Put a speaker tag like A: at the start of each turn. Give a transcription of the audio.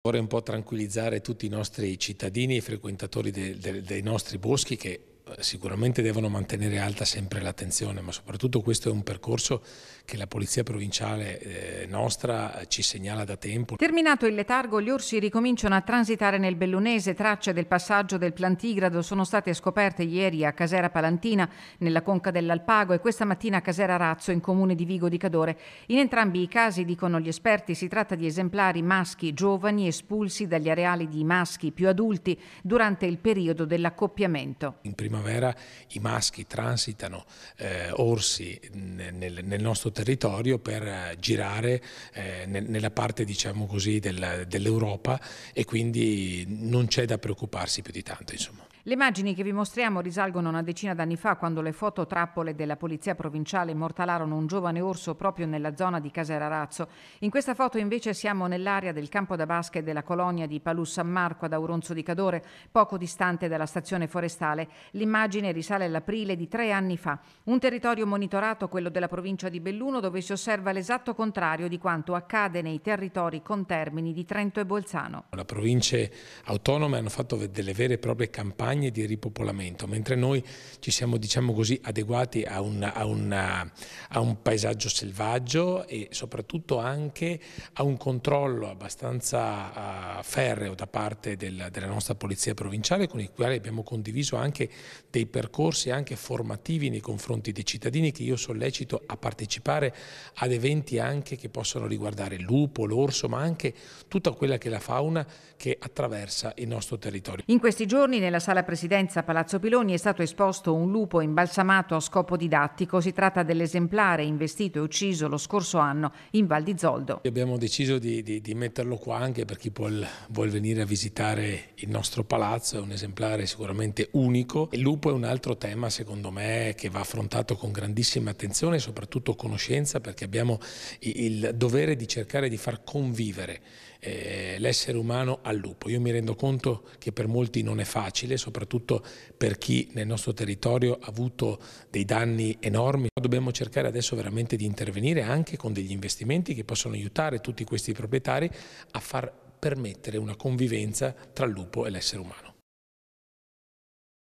A: Vorrei un po' tranquillizzare tutti i nostri cittadini e frequentatori de, de, dei nostri boschi che sicuramente devono mantenere alta sempre l'attenzione, ma soprattutto questo è un percorso che la Polizia Provinciale eh, nostra eh, ci segnala da tempo.
B: Terminato il letargo, gli orsi ricominciano a transitare nel Bellunese. Tracce del passaggio del Plantigrado sono state scoperte ieri a Casera Palantina, nella conca dell'Alpago, e questa mattina a Casera Razzo, in comune di Vigo di Cadore. In entrambi i casi, dicono gli esperti, si tratta di esemplari maschi giovani espulsi dagli areali di maschi più adulti durante il periodo dell'accoppiamento.
A: In prima primavera i maschi transitano eh, orsi nel, nel, nostro territorio per eh, girare eh, nella parte diciamo così, del, dell'Europa e quindi non c'è da preoccuparsi più di tanto. Insomma.
B: Le immagini che vi mostriamo risalgono una decina d'anni fa quando le fototrappole della polizia provinciale mortalarono un giovane orso proprio nella zona di Caserarazzo. In questa foto invece siamo nell'area del campo da basket della colonia di Palù San Marco ad Auronzo di Cadore, poco distante dalla stazione forestale. L'immagine risale all'aprile di tre anni fa. Un territorio monitorato, quello della provincia di Belluno, dove si osserva l'esatto contrario di quanto accade nei territori contermini di Trento e Bolzano.
A: Le province autonome hanno fatto delle vere e proprie campagne campagne di ripopolamento, mentre noi ci siamo diciamo così, adeguati a, una, a, una, a un paesaggio selvaggio e soprattutto anche a un controllo abbastanza uh, ferreo da parte del, della nostra polizia provinciale con il quale abbiamo condiviso anche dei percorsi anche formativi nei confronti dei cittadini che io sollecito a partecipare ad eventi anche che possono riguardare il lupo, l'orso, ma anche tutta quella che è la fauna che attraversa il nostro territorio.
B: In questi giorni nella sala alla presidenza Palazzo Piloni è stato esposto un lupo imbalsamato a scopo didattico. Si tratta dell'esemplare investito e ucciso lo scorso anno in Val di Zoldo.
A: Abbiamo deciso di, di, di metterlo qua anche per chi vuol, vuol, venire a visitare il nostro palazzo. È un esemplare sicuramente unico. Il lupo è un altro tema, secondo me, che va affrontato con grandissima attenzione e soprattutto conoscenza perché abbiamo il dovere di cercare di far convivere eh, l'essere umano al lupo. Io mi rendo conto che per molti non è facile, soprattutto per chi nel nostro territorio ha avuto dei danni enormi. Dobbiamo cercare adesso veramente di intervenire anche con degli investimenti che possono aiutare tutti questi proprietari a far permettere una convivenza tra il lupo e l'essere umano.